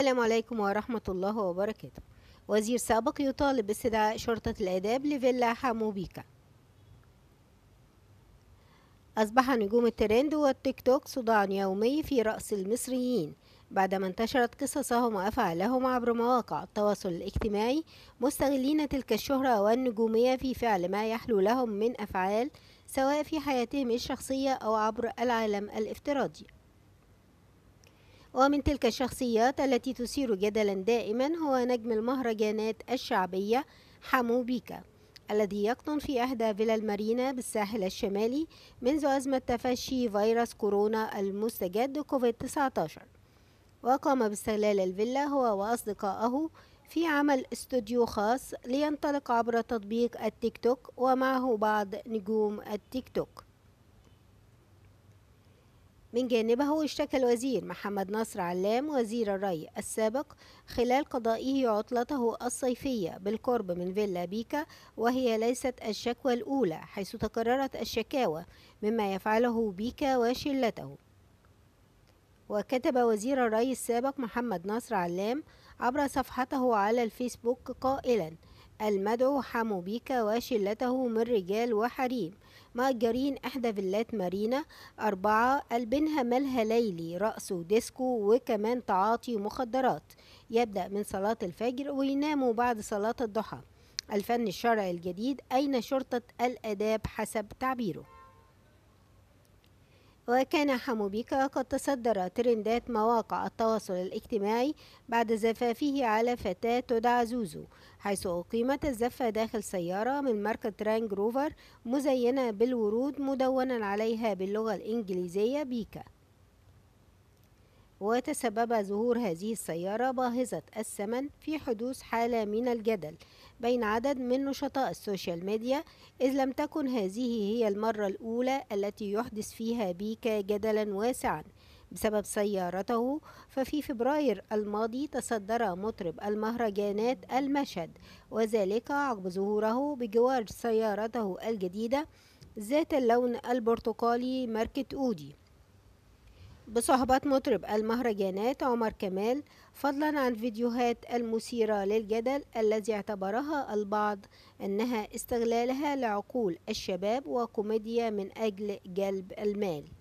السلام عليكم ورحمة الله وبركاته وزير سابق يطالب باستدعاء شرطة الأداب لفيلا حاموبيكا أصبح نجوم الترند والتيك توك صداع يومي في رأس المصريين بعدما انتشرت قصصهم وأفعالهم عبر مواقع التواصل الاجتماعي مستغلين تلك الشهرة والنجومية في فعل ما يحلو لهم من أفعال سواء في حياتهم الشخصية أو عبر العالم الافتراضي ومن تلك الشخصيات التي تثير جدلا دائما هو نجم المهرجانات الشعبية حمو بيكا الذي يقطن في إحدى فيلا المارينا بالساحل الشمالي منذ أزمة تفشي فيروس كورونا المستجد كوفيد 19 وقام باستغلال الفيلا هو وأصدقائه في عمل استوديو خاص لينطلق عبر تطبيق التيك توك ومعه بعض نجوم التيك توك من جانبه اشتكى الوزير محمد نصر علام وزير الري السابق خلال قضائه عطلته الصيفية بالقرب من فيلا بيكا وهي ليست الشكوى الأولى حيث تكررت الشكاوى مما يفعله بيكا وشلته وكتب وزير الري السابق محمد نصر علام عبر صفحته على الفيسبوك قائلاً المدعو حمو بيكا وشلته من رجال وحريم مأجرين إحدى فيلات مارينا أربعة قلبينها مالها ليلي رقص وديسكو وكمان تعاطي مخدرات يبدأ من صلاة الفجر ويناموا بعد صلاة الضحى الفن الشرعي الجديد أين شرطة الآداب حسب تعبيره وكان حموبيكا قد تصدر ترندات مواقع التواصل الاجتماعي بعد زفافه على فتاة تدعى زوزو حيث أقيمت الزفة داخل سيارة من ماركة رانج روفر مزينة بالورود مدونا عليها باللغة الإنجليزية بيكا وتسبب ظهور هذه السيارة باهظة الثمن في حدوث حالة من الجدل بين عدد من نشطاء السوشيال ميديا إذ لم تكن هذه هي المرة الأولى التي يحدث فيها بيكا جدلا واسعا بسبب سيارته ففي فبراير الماضي تصدر مطرب المهرجانات المشهد وذلك عقب ظهوره بجوار سيارته الجديدة ذات اللون البرتقالي ماركة أودي بصحبة مطرب المهرجانات عمر كمال فضلا عن فيديوهات المثيرة للجدل الذي اعتبرها البعض أنها استغلالها لعقول الشباب وكوميديا من أجل جلب المال